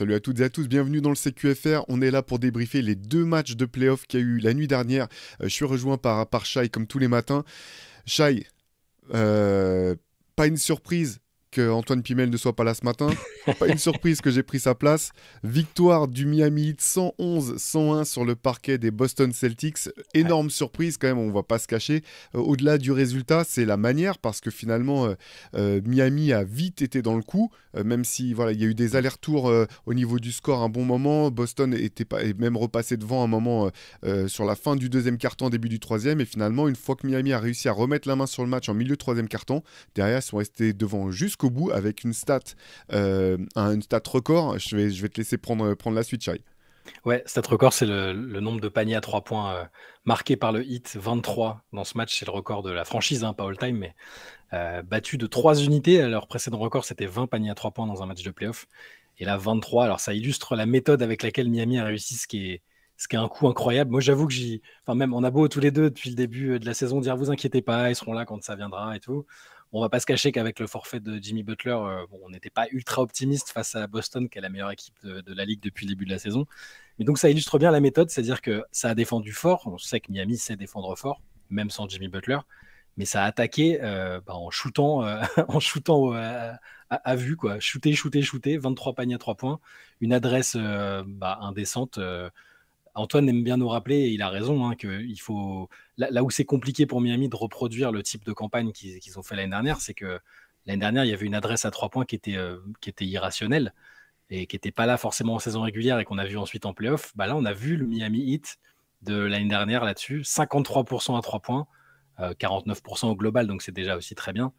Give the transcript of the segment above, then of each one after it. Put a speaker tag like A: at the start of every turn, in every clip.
A: Salut à toutes et à tous, bienvenue dans le CQFR. On est là pour débriefer les deux matchs de playoffs qu'il y a eu la nuit dernière. Euh, je suis rejoint par, par Shai comme tous les matins. Shai, euh, pas une surprise, que Antoine Pimel ne soit pas là ce matin. pas une surprise que j'ai pris sa place. Victoire du Miami 111-101 sur le parquet des Boston Celtics. Énorme surprise quand même, on ne va pas se cacher. Euh, au-delà du résultat, c'est la manière parce que finalement euh, euh, Miami a vite été dans le coup, même si voilà il y a eu des allers-retours au niveau du score un bon moment. Boston était pas, est même repassé devant un moment sur la fin du deuxième carton, début du troisième, et finalement une fois que Miami a réussi à remettre la main sur le match en milieu de troisième carton, derrière ils sont restés devant jusqu'au bout avec une stat, euh, une stat record. Je vais, je vais te laisser prendre, prendre la suite, Chai.
B: Ouais, stat record, c'est le, nombre de paniers à trois points euh, marqués par le hit 23 dans ce match. C'est le record de la franchise, hein, pas all-time, mais euh, battu de trois unités. Leur précédent record, c'était 20 paniers à trois points dans un match de playoff. Et là, 23. Alors, ça illustre la méthode avec laquelle Miami a réussi ce qui est, ce qui est un coup incroyable. Moi, j'avoue que j'y. Enfin, même, on a beau tous les deux depuis le début euh, de la saison dire vous inquiétez pas, ils seront là quand ça viendra et tout on va pas se cacher qu'avec le forfait de Jimmy Butler, euh, on n'était pas ultra optimiste face à Boston, qui est la meilleure équipe de, la ligue depuis le début de la saison. Mais donc ça illustre bien la méthode, c'est-à-dire que ça a défendu fort. On sait que Miami sait défendre fort, même sans Jimmy Butler, mais ça a attaqué euh, bah, en shootant, euh, en à, vue, quoi. Shooter, shooter, shooter, 23 paniers à 3 points, une adresse bah, indécente. Antoine aime bien nous rappeler, et il a raison, hein, qu'il faut là, où c'est compliqué pour Miami de reproduire le type de campagne qu'ils ont fait l'année dernière, c'est que l'année dernière, il y avait une adresse à trois points qui était, euh, irrationnelle et qui n'était pas là forcément en saison régulière et qu'on a vu ensuite en playoff. Bah là, on a vu le Miami Heat de l'année dernière là-dessus, 53% à trois points, 49% euh, au global, donc c'est déjà aussi très bien.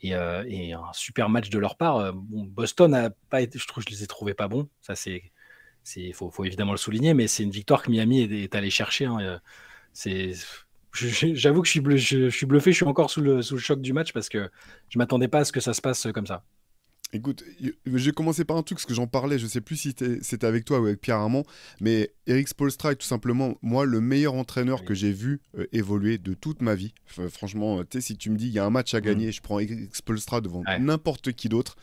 B: Et, euh, un super match de leur part. Boston a pas été, je trouve, je les ai trouvés pas bons. Ça, c'est, faut, évidemment le souligner, mais c'est une victoire que Miami est, allé chercher. Hein, c'est, J'avoue que je suis, bluffé, je suis bluffé, je suis encore sous le, sous le choc du match parce que je ne m'attendais pas à ce que ça se passe comme ça.
A: Écoute, j'ai commencé par un truc, parce que j'en parlais, je ne sais plus si c'était avec toi ou avec Pierre Armand, mais Eric Spolstra est tout simplement, moi, le meilleur entraîneur que j'ai vu euh, évoluer de toute ma vie. franchement, si tu me dis, il y a un match à mm. gagner, je prends Eric Spolstra devant n'importe qui d'autre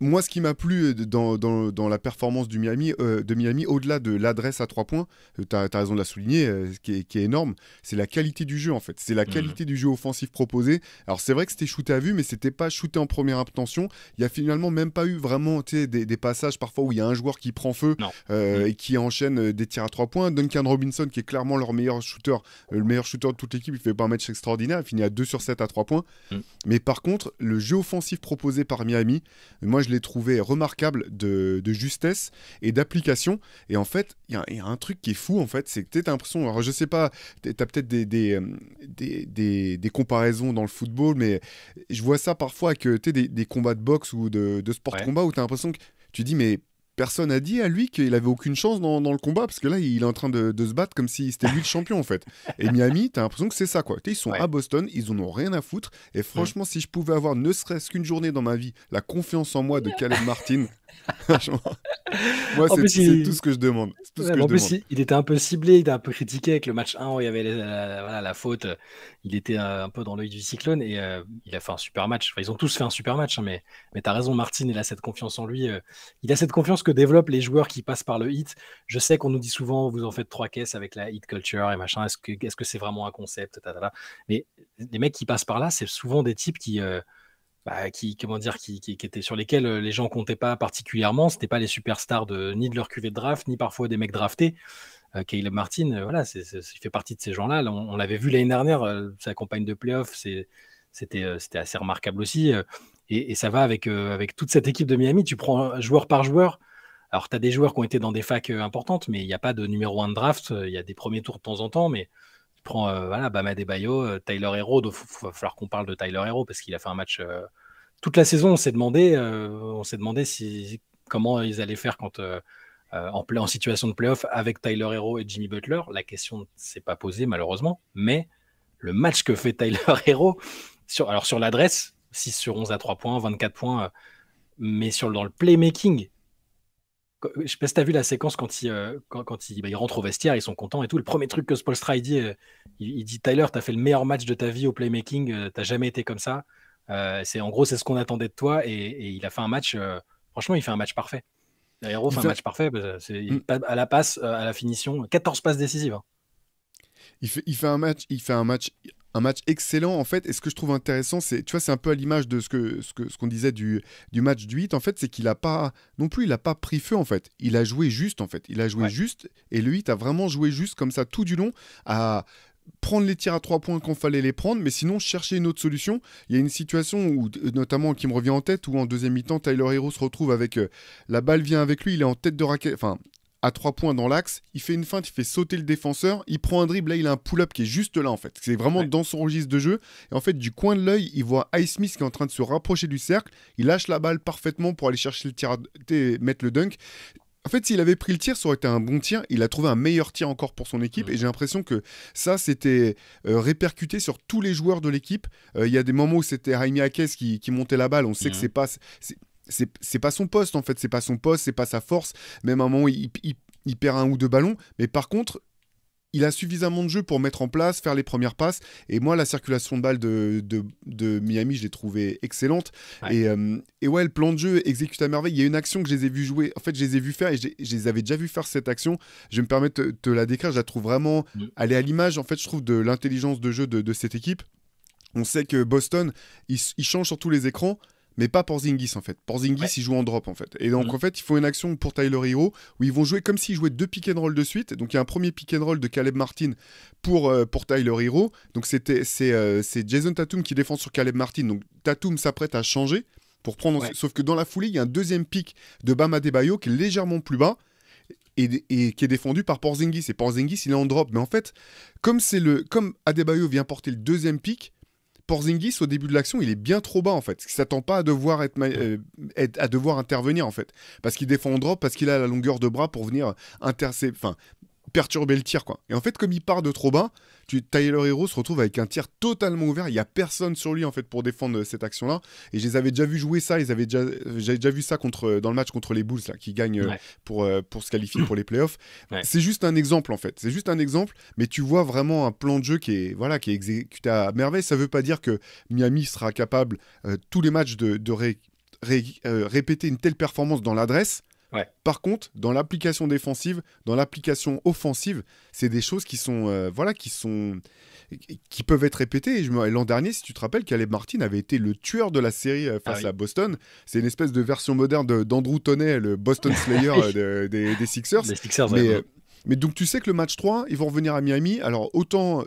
A: moi, ce qui m'a plu euh, dans, la performance du Miami, euh, de Miami, au-delà de l'adresse à trois points, euh, tu as, raison de la souligner, qui, est, énorme, c'est la qualité du jeu en fait. C'est la mhm. qualité du jeu offensif proposé. Alors c'est vrai que c'était shooté à vue, mais c'était pas shooté en première intention. Il y a finalement même pas eu vraiment des, passages parfois où il y a un joueur qui prend feu mhm. et qui enchaîne des tirs à trois points. Duncan Robinson, qui est clairement leur meilleur shooter, le meilleur shooter de toute l'équipe, il fait pas un match extraordinaire, il finit à 2 sur 7 à trois points. Mhm. Mais par contre, le jeu offensif proposé par Miami, moi je l'ai trouvé remarquable de, justesse et d'application. Et en fait, il y, a un truc qui est fou, en fait, c'est que tu as l'impression, alors je sais pas, tu as peut-être euh, des comparaisons dans le football, mais je vois ça parfois avec des, des combats de boxe ou de, sport de combat où tu as l'impression que tu dis, mais personne n'a dit à lui qu'il avait aucune chance dans, le combat parce que là il est en train de, se battre comme si c'était lui le champion en fait. Et Miami, t'as l'impression que c'est ça quoi. Ils sont à Boston, ils en ont rien à foutre. Et mm. franchement, si je pouvais avoir ne serait-ce qu'une journée dans ma vie la confiance en moi de Caleb Martin, Franchement,
B: moi, c'est tout ce
A: que je demande. Tout en plus, Il, était un peu ciblé, il était un
B: peu critiqué avec le match 1 où il y avait la, faute. Il était un peu dans l'œil du cyclone et euh, il a fait un super match. ils ont tous fait un super match, hein, mais, mais tu as raison, Martin, il a cette confiance en lui. Euh, il a cette confiance que développent les joueurs qui passent par le hit. Je sais qu'on nous dit souvent, vous en faites trois caisses avec la hit culture et machin. Est-ce que c'est -ce que vraiment un concept Mais les mecs qui passent par là, c'est souvent des types qui. Euh, bah, qui comment dire qui, qui, étaient sur lesquels les gens comptaient pas particulièrement c'était pas les superstars de ni de leur cuvée de draft ni parfois des mecs draftés euh, Caleb Martin voilà c'est, il fait partie de ces gens là on, l'avait vu l'année dernière sa campagne de playoff c'est, c'était c'était assez remarquable aussi et, ça va avec avec toute cette équipe de Miami tu prends joueur par joueur alors tu as des joueurs qui ont été dans des facs importantes mais il n'y a pas de numéro un de draft il y a des premiers tours de temps en temps mais prends euh, voilà, Bama Bayo, euh, Tyler Hero, il va falloir qu'on parle de Tyler Hero parce qu'il a fait un match. Euh, toute la saison, on s'est demandé, on s'est demandé si, comment ils allaient faire quand, en, en, situation de playoff avec Tyler Hero et Jimmy Butler. La question s'est pas posée malheureusement, mais le match que fait Tyler Hero, sur, alors sur l'adresse, 6 sur 11 à 3 points, 24 points, mais sur, dans le playmaking, je sais pas si as vu la séquence quand il, euh, quand, quand il, bah, il, rentre au vestiaire, ils sont contents et tout. Le premier truc que Spolstra euh, il dit, il, dit Tyler, as fait le meilleur match de ta vie au playmaking, tu euh, t'as jamais été comme ça. c'est en gros c'est ce qu'on attendait de toi et, il a fait un match. franchement, il fait un match parfait. a fait, fait un match parfait. C'est mm. à la passe, à la finition, 14 passes décisives. Hein.
A: Il fait, il fait un match, il fait un match un match excellent en fait. Et ce que je trouve intéressant, c'est tu vois, c'est un peu à l'image de ce que ce qu'on disait du, du match du 8 en fait, c'est qu'il a pas non plus, il a pas pris feu en fait. Il a joué juste en fait. Il a joué juste et le 8 a vraiment joué juste comme ça tout du long à prendre les tirs à trois points qu'on fallait les prendre, mais sinon chercher une autre solution. Il y a une situation où, euh, notamment qui me revient en tête, où en deuxième mi-temps, Tyler Hero se retrouve avec euh, la balle vient avec lui, il est en tête de raquette, enfin à trois points dans l'axe, il fait une feinte, il fait sauter le défenseur, il prend un dribble, là il a un pull-up qui est juste là en fait. C'est vraiment dans son registre de jeu. Et en fait, du coin de l'œil, il voit Ice Smith qui est en train de se rapprocher du cercle, il lâche la balle parfaitement pour aller chercher le tir, à... mettre le dunk. En fait, s'il avait pris le tir, ça aurait été un bon tir. Il a trouvé un meilleur tir encore pour son équipe. Et j'ai l'impression que ça, c'était euh, répercuté sur tous les joueurs de l'équipe. Euh, il y a des moments où c'était Jaime Akes qui, montait la balle. On sait que c'est pas c'est pas son poste en fait, c'est pas son poste, c'est pas sa force. Même à un moment, il, perd un ou deux ballons, mais par contre, il a suffisamment de jeu pour mettre en place, faire les premières passes. Et moi, la circulation de balle de, Miami, je l'ai trouvée excellente. Euh, et, ouais, le plan de jeu exécute à merveille. Il y a une action que je les ai vu jouer. En fait, je les ai vu faire et je, les avais déjà vu faire cette action. Je me permets de te la décrire. Je la trouve vraiment. Elle mm. à l'image, en fait, je trouve, de l'intelligence de jeu de, cette équipe. On sait que Boston, ils il change sur tous les écrans, mais pas Porzingis en fait. Porzingis il joue en drop en fait. Et donc mm. en fait, il faut une action pour Tyler Hero où ils vont jouer comme s'ils jouaient deux pick and roll de suite. Donc il y a un premier pick and roll de Caleb Martin pour, euh, pour Tyler Hero. Donc c'était euh, c'est Jason Tatum qui défend sur Caleb Martin. Donc Tatum s'apprête à changer pour prendre sauf que dans la foulée, il y a un deuxième pick de Bam Adebayo, qui est légèrement plus bas. Et, qui est défendu par Porzingis. Et Porzingis, il est en drop. Mais en fait, comme c'est le comme Adebayo vient porter le deuxième pic, Porzingis au début de l'action, il est bien trop bas en fait, Il ne s'attend pas à devoir euh, être, à devoir intervenir en fait, parce qu'il défend en parce qu'il a la longueur de bras pour venir intercepter, enfin perturber le tir, quoi. Et en fait, comme il part de trop bas, tu, Tyler Hero se retrouve avec un tir totalement ouvert. Il n'y a personne sur lui, en fait, pour défendre euh, cette action-là. Et je les avais déjà vu jouer ça. Ils avaient déjà, euh, j'avais déjà vu ça contre, euh, dans le match contre les Bulls, là, qui gagnent pour, pour se qualifier pour les playoffs. C'est juste un exemple, en fait. C'est juste un exemple, mais tu vois vraiment un plan de jeu qui est, voilà, qui est exécuté à merveille. Ça ne veut pas dire que Miami sera capable, tous les matchs, de, répéter une telle performance dans l'adresse. Par contre, dans l'application défensive, dans l'application offensive, c'est des choses qui sont, euh, voilà, qui sont, qui peuvent être répétées. Me... L'an dernier, si tu te rappelles, Caleb Martin avait été le tueur de la série euh, face ah à Boston. C'est une espèce de version moderne d'Andrew Tonnet, le Boston Slayer ah euh, des, Sixers. Mais donc tu sais que le match 3, ils vont revenir à Miami. Alors autant,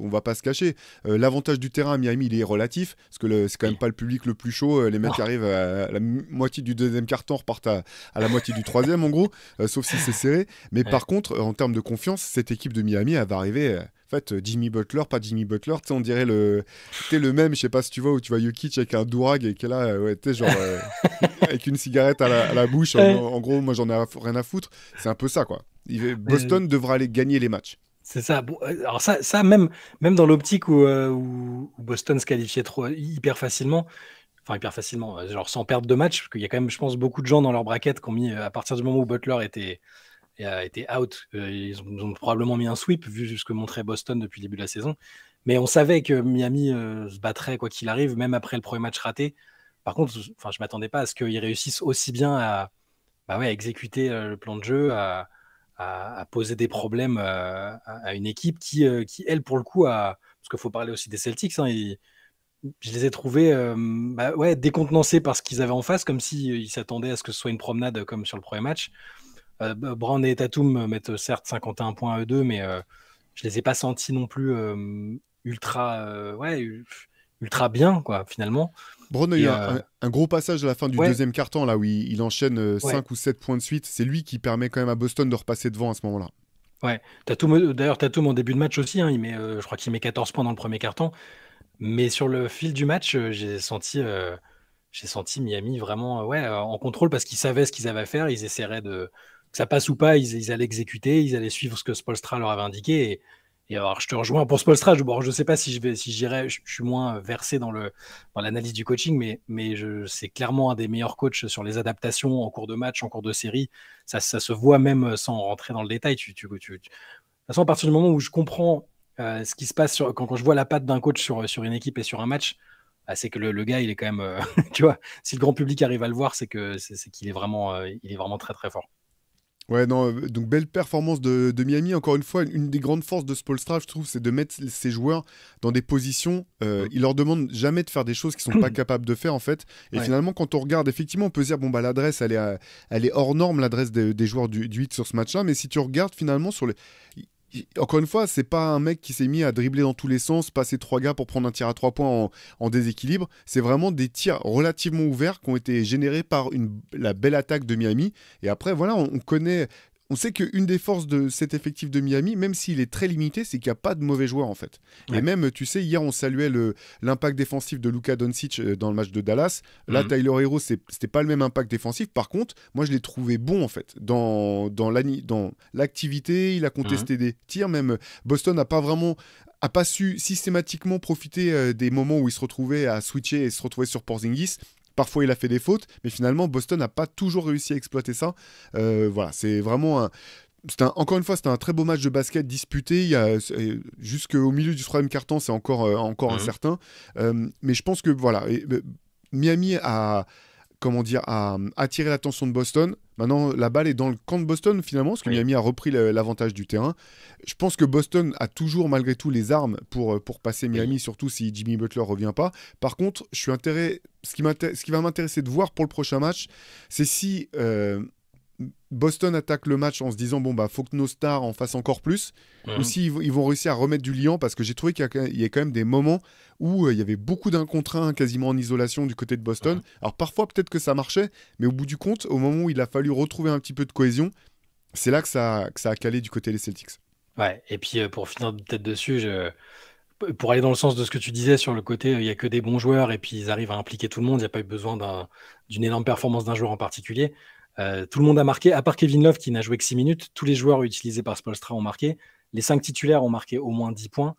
A: on va pas se cacher, euh, l'avantage du terrain à Miami, il est relatif, parce que c'est quand même pas le public le plus chaud. Euh, les mecs qui arrivent à la moitié du deuxième quart-temps repartent à, la moitié du troisième, en gros, euh, sauf si c'est serré. Mais par contre, en termes de confiance, cette équipe de Miami, elle va arriver... En fait, Jimmy Butler, pas Jimmy Butler, tu on dirait le, le même, je sais pas si tu vois, où tu vois Jokic avec un dourag et qui est là, genre, avec une cigarette à la, bouche, en, gros, moi j'en ai rien à foutre, c'est un peu ça, quoi. Boston devra aller gagner les matchs.
B: C'est ça. Euh, alors ça, ça même, même dans l'optique euh, où, Boston se qualifiait trop hyper facilement, enfin hyper facilement, euh, genre sans perdre de match, parce qu'il y a quand même, je pense, beaucoup de gens dans leur braquette qui ont mis, à partir du moment où Butler était, était out, ils ont, probablement mis un sweep, vu ce que montrait Boston depuis le début de la saison. Mais on savait que Miami se battrait quoi qu'il arrive, même après le premier match raté. Par contre, enfin, je m'attendais pas à ce qu'ils réussissent aussi bien à, bah ouais, exécuter le plan de jeu, à, à, poser des problèmes euh, à, une équipe qui, euh, qui, elle, pour le coup, a. Parce qu'il faut parler aussi des Celtics, hein, je les ai trouvés euh, bah ouais, décontenancés par ce qu'ils avaient en face, comme s'ils ils s'attendaient à ce que ce soit une promenade comme sur le premier match. Bah, Brand Brown et Tatum mettent certes 51 points à eux deux, mais je les ai pas sentis non plus ultra, ouais, ultra bien, quoi, finalement. Bruno, il y un,
A: un, gros passage à la fin du deuxième carton, là où il, enchaîne 5 euh, ou 7 points de suite. C'est lui qui permet quand même à Boston de repasser devant à ce moment-là.
B: Ouais, euh, d'ailleurs, tout mon début de match aussi, hein, il met, euh, je crois qu'il met 14 points dans le premier carton. Mais sur le fil du match, j'ai senti, senti Miami vraiment ouais, en contrôle parce qu'ils savaient ce qu'ils avaient à faire. Ils essaieraient de. Que ça passe ou pas, ils, allaient exécuter, ils allaient suivre ce que Spolstra leur avait indiqué. Et et alors, je te rejoins pour Spolstra. Je, bon, je sais pas si je vais, si j'irai, je, suis moins euh, versé dans le dans l'analyse du coaching, mais mais je, c'est clairement un des meilleurs coachs sur les adaptations en cours de match, en cours de série. Ça, ça se voit même euh, sans rentrer dans le détail. Tu, tu, De toute façon, à partir du moment où je comprends euh, ce qui se passe sur, quand, quand je vois la patte d'un coach sur sur une équipe et sur un match, bah, c'est que le, gars, il est quand même, tu vois, si le grand public arrive à le voir, c'est que c'est, qu'il est vraiment, il est vraiment très très fort.
A: Ouais, non, euh, donc belle performance de, Miami. Encore une fois, une des grandes forces de Spolstra, je trouve, c'est de mettre ses joueurs dans des positions. Euh, il leur demande jamais de faire des choses qu'ils ne sont pas capables de faire, en fait. Et finalement, quand on regarde, effectivement, on peut dire, bon, bah, l'adresse, elle est, euh, elle est hors norme, l'adresse des, joueurs du, du 8 sur ce match-là. Mais si tu regardes, finalement, sur les encore une fois, c'est pas un mec qui s'est mis à dribbler dans tous les sens, passer trois gars pour prendre un tir à trois points en, déséquilibre. C'est vraiment des tirs relativement ouverts qui ont été générés par la belle attaque de Miami. Et après, voilà, on connaît on sait qu'une des forces de cet effectif de Miami, même s'il est très limité, c'est qu'il n'y a pas de mauvais joueurs en fait. Et même, tu sais, hier on saluait l'impact défensif de Luka Doncic euh, dans le match de Dallas. Là, mhm. Tyler Hero, c'était pas le même impact défensif. Par contre, moi je l'ai trouvé bon en fait dans, l'activité. Il a contesté mhm. des tirs. Même euh, Boston n'a pas vraiment a pas su systématiquement profiter euh, des moments où il se retrouvait à switcher et se retrouver sur Porzingis. Parfois, il a fait des fautes, mais finalement, Boston n'a pas toujours réussi à exploiter ça. Euh, voilà, c'est vraiment encore une fois, c'était un très beau match de basket disputé. Jusqu'au milieu du troisième carton, c'est encore, euh, encore mmh incertain. Euh, mais je pense que voilà, Miami a, comment dire, à attirer l'attention de Boston. Maintenant, la balle est dans le camp de Boston finalement, parce que Miami a repris l'avantage du terrain. Je pense que Boston a toujours malgré tout les armes pour, euh, pour passer Miami, surtout si Jimmy Butler revient pas. Par contre, je suis intéressé, ce qui, va m'intéresser de voir pour le prochain match, c'est si euh, Boston attaque le match en se disant bon bah faut que nos stars en fassent encore plus mhm. ou s'ils ils vont réussir à remettre du liant parce que j'ai trouvé qu'il y, a quand même des moments où euh, il y avait beaucoup d'un contre quasiment en isolation du côté de Boston. Mhm. Alors parfois peut-être que ça marchait mais au bout du compte au moment où il a fallu retrouver un petit peu de cohésion, c'est là que ça, a calé du côté des Celtics.
B: Ouais, et puis euh, pour finir peut-être dessus, pour aller dans le sens de ce que tu disais sur le côté, euh, il n'y a que des bons joueurs et puis ils arrivent à impliquer tout le monde, il n'y a pas eu besoin d'une énorme performance d'un joueur en particulier. Euh, tout le monde a marqué, à part Kevin Love qui n'a joué que 6 minutes. Tous les joueurs utilisés par Spolstra ont marqué. Les 5 titulaires ont marqué au moins 10 points.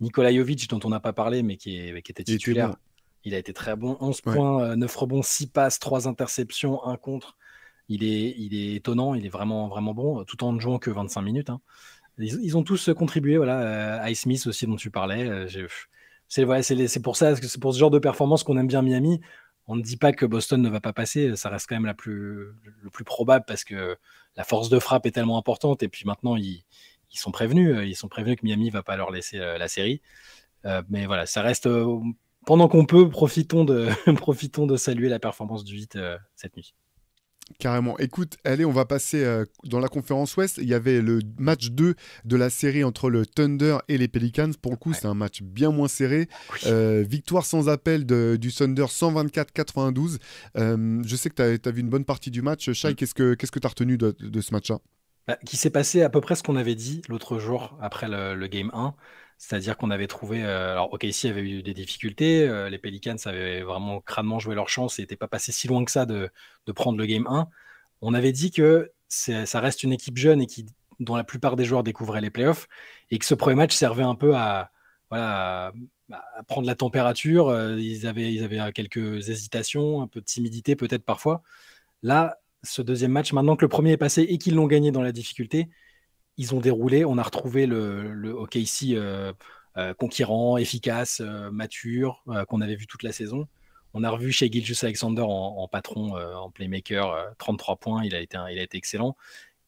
B: Nikola Jovic, dont on n'a pas parlé, mais qui, était titulaire, il, a été très bon. 11 points, 9 euh, rebonds, 6 passes, 3 interceptions, 1 contre. Il est, étonnant, il est vraiment, vraiment bon, euh, tout en ne jouant que 25 minutes. Hein. Ils, ont tous contribué. Voilà, Ice Smith aussi, dont tu parlais. c'est pour ça, c'est pour ce genre de performance qu'on aime bien Miami on ne dit pas que Boston ne va pas passer, ça reste quand même la plus, le plus probable parce que la force de frappe est tellement importante et puis maintenant ils, sont prévenus, euh, ils sont prévenus que Miami va pas leur laisser euh, la série. Euh, mais voilà, ça reste pendant qu'on peut, profitons de, profitons de saluer la performance du 8 cette nuit.
A: Carrément. Écoute, allez, on va passer euh, dans la conférence Ouest. Il y avait le match 2 de la série entre le Thunder et les Pelicans. Pour le coup, c'est un match bien moins serré. Euh, victoire sans appel du Thunder 124-92. Euh, je sais que tu as, vu une bonne partie du match. Shai, mm. qu'est-ce que tu as retenu de ce match-là
B: bah, qui s'est passé à peu près ce qu'on avait dit l'autre jour après le, game 1. C'est-à-dire qu'on avait trouvé. Euh, alors ok ici il y avait eu des difficultés. Euh, les Pelicans avaient vraiment crânement joué leur chance et n'étaient pas passés si loin que ça de, prendre le game 1. On avait dit que ça reste une équipe jeune et qui, dont la plupart des joueurs découvraient les playoffs et que ce premier match servait un peu à, prendre la température. Euh, ils avaient, ils avaient quelques hésitations, un peu de timidité peut-être parfois. Là, ce deuxième match, maintenant que le premier est passé et qu'ils l'ont gagné dans la difficulté, ils ont déroulé, on a retrouvé le, hockey ici euh, euh, conquérant, efficace, euh, mature, qu'on avait vu toute la saison. On a revu chez Giljus Alexander en, patron, en playmaker, 33 points, il a, été il excellent.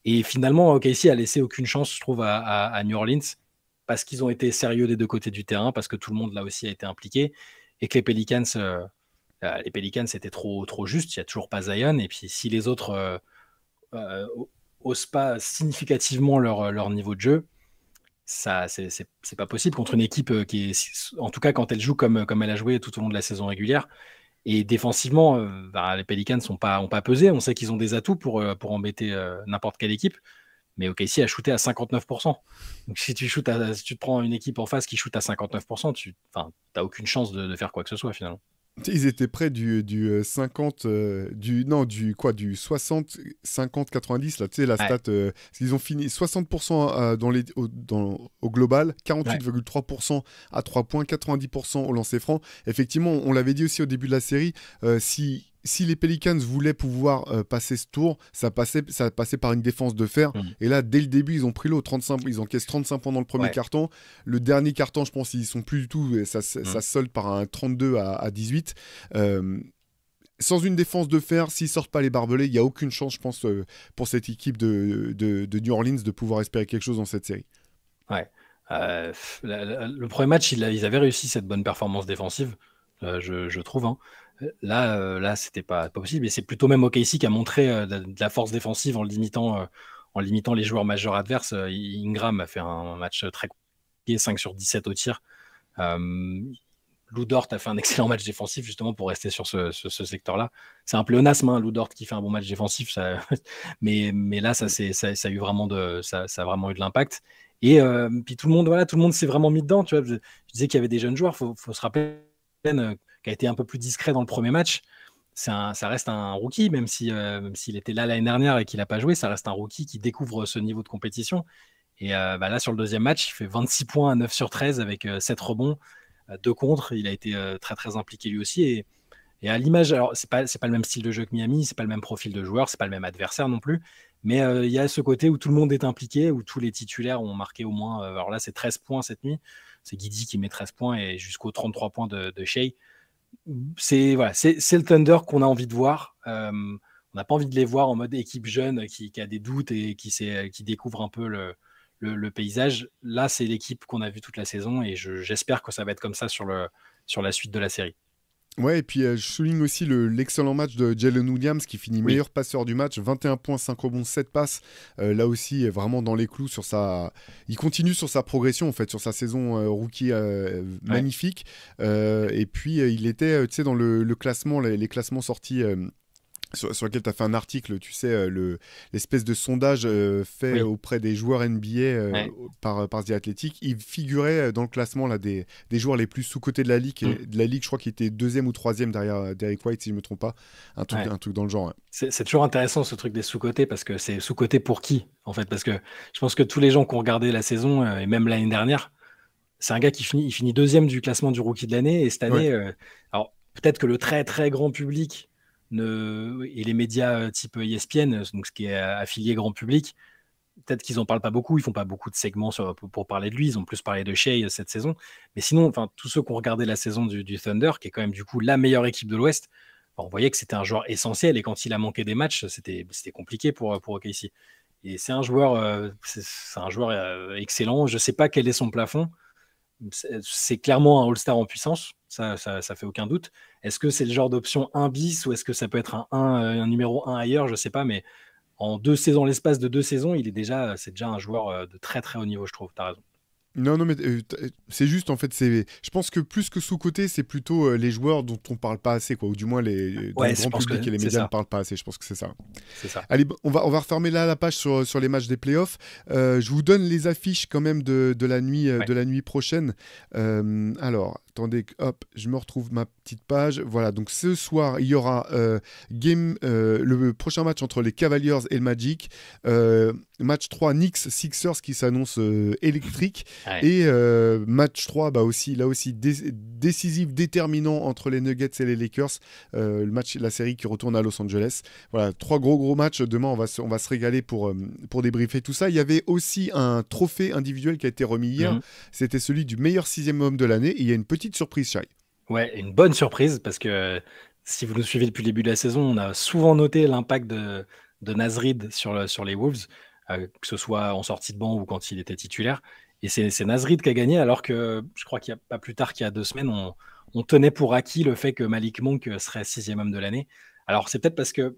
B: Et finalement, OKC a laissé aucune chance, je trouve, à, à New Orleans, parce qu'ils ont été sérieux des deux côtés du terrain, parce que tout le monde là aussi a été impliqué, et que les Pelicans euh, les Pelicans, c'était trop, trop juste. Il n'y a toujours pas Zion. Et puis, si les autres n'osent euh, euh, pas significativement leur, leur niveau de jeu, ça c'est pas possible contre une équipe qui est en tout cas quand elle joue comme, comme elle a joué tout au long de la saison régulière et défensivement bah, les Pelicans n'ont pas, ont pas pesé on sait qu'ils ont des atouts pour, pour embêter n'importe quelle équipe mais OKC si, a shooté à 59% donc si tu shootes si tu prends une équipe en face qui shoote à 59% tu n'as aucune chance de, faire quoi que ce soit finalement
A: ils étaient près du, du 50, euh, euh, du, non, du, quoi, du 60, 50, 90, là, tu sais, la stat. Euh, ils ont fini 60% dans les, au, dans, au global, 48,3% à 3 points, 90% au lancer franc. Effectivement, on l'avait dit aussi au début de la série, si si les Pelicans voulaient pouvoir euh, passer ce tour, ça passait, ça passait par une défense de fer. Hum. Et là, dès le début, ils ont pris l'eau. ils encaissent 35 points dans le premier carton. Le dernier carton, je pense, ils sont plus du tout. ça, hum. solde par un 32 à, 18. Euh, sans une défense de fer, s'ils sortent pas les barbelés, il n'y a aucune chance, je pense, euh, pour cette équipe de, New Orleans de pouvoir espérer quelque chose dans cette série.
B: Ouais. le premier match, ils, avaient réussi cette bonne performance défensive, je, je, trouve. Hein. Là, euh, là, c'était pas, possible. Et c'est plutôt même OKC qui a montré euh, de, la force défensive en limitant, euh, en limitant les joueurs majeurs adverses. Ingram a fait un, match très compliqué, 5 sur 17 au tir. Lou Dort a fait un excellent match défensif justement pour rester sur ce, secteur-là. C'est un pléonasme, hein, Lou Dort qui fait un bon match défensif, ça... mais, mais là ça, ça, ça, a eu vraiment de, ça, a vraiment eu de l'impact. Et puis tout le monde, voilà, tout le monde s'est vraiment mis dedans. Tu vois, je, disais qu'il y avait des jeunes joueurs. Faut, faut se rappeler qui a été un peu plus discret dans le premier match. ça reste un rookie, même euh, s'il si, même était là l'année dernière et qu'il n'a pas joué, ça reste un rookie qui découvre ce niveau de compétition. Et euh, bah là, sur le deuxième match, il fait 26 points à 9 sur 13 avec 7 euh, rebonds, 2 contre. Il a été très, très impliqué lui aussi. Et, à l'image, alors c'est pas pas le même style de jeu que Miami, c'est pas le même profil de joueur, c'est pas le même adversaire non plus, mais il y a ce côté où tout le monde est impliqué, où tous les titulaires ont marqué au moins. alors là, c'est 13 points cette nuit. C'est Guidi qui met 13 points et jusqu'aux 33 points de Shea c'est le Thunder qu'on a envie de voir. on n'a pas envie de les voir en mode équipe jeune qui, a des doutes et qui, découvre un peu le, paysage. Là, c'est l'équipe qu'on a vue toute la saison et j'espère que ça va être comme ça sur la suite de la série.
A: Ouais, et puis euh, je souligne aussi l'excellent match de Jalen Williams qui finit meilleur passeur du match, 21 points, 5 rebonds, 7 passes. Euh, là aussi, vraiment dans les clous sur sa. Il continue sur sa progression, en fait, sur sa saison euh, rookie magnifique. et puis, il était, tu sais, dans le, classement, les classements sortis sur, lequel tu as fait un article, tu sais, euh, le, l'espèce de sondage euh, fait auprès des joueurs NBA euh, par, par The Athletic. Il figurait dans le classement là, des, joueurs les plus sous-cotés de la ligue. Mm. de la ligue, je crois qu'il était deuxième ou troisième derrière Derek White, si je ne me trompe pas. Un truc, un truc dans le genre.
B: C'est, toujours intéressant ce truc des sous-cotés parce que c'est sous-coté pour qui, en fait Parce que je pense que tous les gens qui ont regardé la saison et même l'année dernière, c'est un gars qui finit, il finit deuxième du classement du rookie de l'année. Et cette année, alors peut-être que le très très grand public et les médias euh, type ESPN, euh, donc ce qui est euh, affilié grand public, peut-être qu'ils n'en parlent pas beaucoup, ils font pas beaucoup de segments pour, parler de lui, ils ont plus parlé de Shea cette saison. Mais sinon, enfin, tous ceux qui ont regardé la saison du, Thunder, qui est quand même du coup la meilleure équipe de l'Ouest, on voyait que c'était un joueur essentiel et quand il a manqué des matchs, c'était compliqué pour, pour OKC. Et c'est un joueur, c'est un joueur excellent. Je ne sais pas quel est son plafond c'est clairement un All-Star en puissance, ça, ça, fait aucun doute. Est-ce que c'est le genre d'option 1 bis ou est-ce que ça peut être un, un euh, numéro 1 ailleurs Je ne sais pas, mais en deux saisons, l'espace de deux saisons, il est déjà, c'est déjà un joueur euh, de très très haut niveau, je trouve. Tu as raison.
A: Non, non, mais euh, euh, c'est juste en fait, c'est. Je pense que plus que sous côté, c'est plutôt euh, les joueurs dont on parle pas assez, quoi. Ou du moins les le et les médias ne parlent pas assez. Je pense que c'est ça. ça. Allez, on va on va refermer là la page sur, les matchs des playoffs. je vous donne les affiches quand même de, la nuit de la nuit prochaine. alors, Attendez, hop, je me retrouve ma petite page. Voilà, donc ce soir, il y aura euh, game, euh, le prochain match entre les Cavaliers et le Magic. Euh, match 3, Knicks Sixers qui s'annonce électrique. Et match 3, bah aussi, là aussi, décisif, déterminant entre les Nuggets et les Lakers. le match, la série qui retourne à Los Angeles. Voilà, trois gros gros matchs. Demain, on va se, on va se régaler pour, pour débriefer tout ça. Il y avait aussi un trophée individuel qui a été remis hier. Mhm. C'était celui du meilleur sixième homme de l'année. Il y a une petite surprise, Shai. Ouais, une bonne surprise
B: parce que euh, si vous nous suivez depuis le début de la saison, on a souvent noté l'impact de, de Nasrid sur, sur les Wolves, euh, que ce soit en sortie de banc ou quand il était titulaire. Et c'est Nasrid qui a gagné, alors que je crois qu'il n'y a pas plus tard qu'il y a deux semaines, on, on, tenait pour acquis le fait que Malik Monk serait sixième homme de l'année. Alors c'est peut-être parce que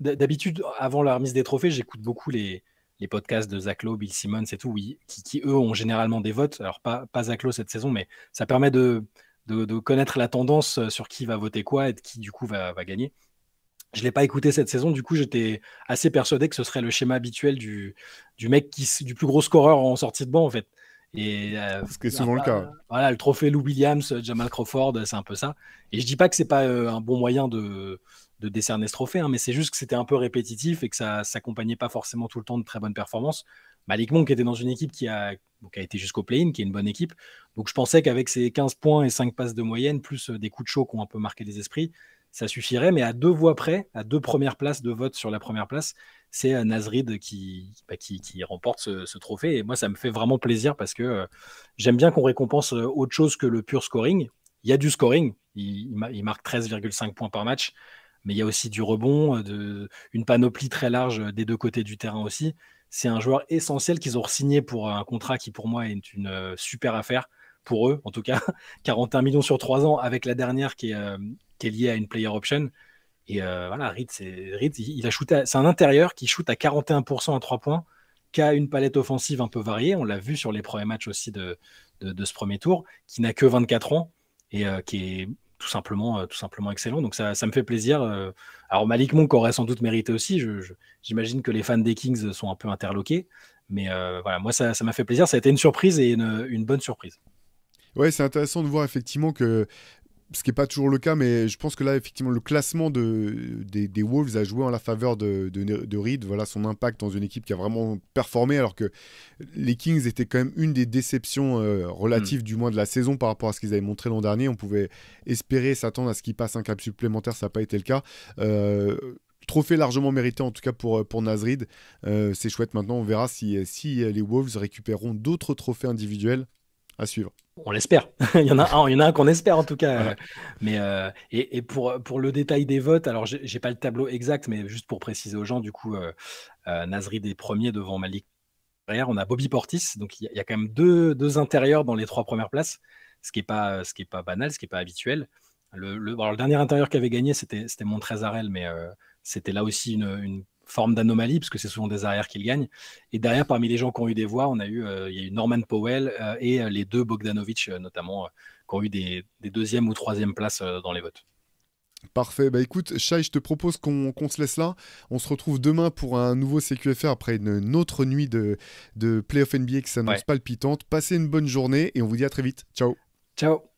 B: d'habitude, avant la remise des trophées, j'écoute beaucoup les, les podcasts de Zach Lowe, Bill Simmons et tout, oui, qui, eux ont généralement des votes. Alors pas, pas Zach Lowe cette saison, mais ça permet de, de, connaître la tendance euh, sur qui va voter quoi et qui du coup va, gagner. Je ne l'ai pas écouté cette saison, du coup j'étais assez persuadé que ce serait le schéma habituel du, du mec qui, du plus gros scoreur en sortie de banc en fait. Et, euh, ce qui est souvent le cas. Euh, voilà, le trophée Lou Williams, Jamal Crawford, c'est un peu ça. Et je dis pas que c'est pas un bon moyen de, de décerner ce trophée, hein, mais c'est juste que c'était un peu répétitif et que ça s'accompagnait pas forcément tout le temps de très bonnes performances. Malik Monk était dans une équipe qui a, a été jusqu'au play-in, qui est une bonne équipe. Donc je pensais qu'avec ses 15 points et 5 passes de moyenne, plus euh, des coups de chaud qui ont un peu marqué les esprits, ça suffirait. Mais à deux voix près, à deux premières places de vote sur la première place, c'est euh, Nazrid qui, bah, qui, qui, remporte ce, trophée. Et moi, ça me fait vraiment plaisir parce que euh, j'aime bien qu'on récompense autre chose que le pur scoring. Il y a du scoring, il, il marque 13,5 points par match, mais il y a aussi du rebond, une panoplie très large des deux côtés du terrain aussi. C'est un joueur essentiel qu'ils ont signé pour un contrat qui, pour moi, est une super affaire pour eux, en tout cas. 41 millions sur 3 ans, avec la dernière qui est, liée à une player option. Et voilà, Ritz, c'est, il a shooté c'est un intérieur qui shoot à 41% à 3 points, qui a une palette offensive un peu variée. On l'a vu sur les premiers matchs aussi de, ce premier tour, qui n'a que 24 ans et qui est tout simplement, euh, tout simplement excellent. Donc ça, ça me fait plaisir. Euh. Alors Malik Monk aurait sans doute mérité aussi. J'imagine que les fans des Kings sont un peu interloqués. Mais euh, voilà, moi, ça m'a fait plaisir. Ça a été une surprise et une, une bonne surprise.
A: Ouais, c'est intéressant de voir effectivement que ce qui n'est pas toujours le cas, mais je pense que là, effectivement, le classement des, Wolves a joué en la faveur de, de, Reed. Voilà son impact dans une équipe qui a vraiment performé, alors que les Kings étaient quand même une des déceptions euh, relatives, mm. du moins de la saison, par rapport à ce qu'ils avaient montré l'an dernier. On pouvait espérer s'attendre à ce qu'ils passe un cap supplémentaire, ça n'a pas été le cas. Euh, trophée largement mérité en tout cas pour, euh, pour Nasrid. c'est chouette maintenant, on verra si, si les Wolves récupéreront d'autres trophées individuels à suivre.
B: On l'espère. il y en a un, il y en a un qu'on espère en tout cas. Mais euh, et, pour pour le détail des votes, alors j'ai pas le tableau exact, mais juste pour préciser aux gens, du coup, euh, euh, Nazri des premiers devant Malik. Derrière, on a Bobby Portis, donc il y, a quand même deux, deux intérieurs dans les trois premières places, ce qui est pas ce qui est pas banal, ce qui est pas habituel. Le, le, dernier intérieur qui avait gagné, c'était c'était Montrezarel, mais c'était là aussi une, une forme d'anomalie, parce que c'est souvent des arrières qu'il gagnent. Et derrière, parmi les gens qui ont eu des voix, on a eu, euh, il y a eu Norman Powell euh, et euh, les deux Bogdanovich, notamment, qui ont eu des, deuxièmes ou troisièmes places dans les votes.
A: Parfait. Bah écoute, Shai, je te propose qu'on se laisse là. On se retrouve demain pour un nouveau CQFR après une, autre nuit de, de Playoff NBA qui s'annonce palpitante. Passez une bonne journée et on vous dit à très vite. Ciao. Ciao.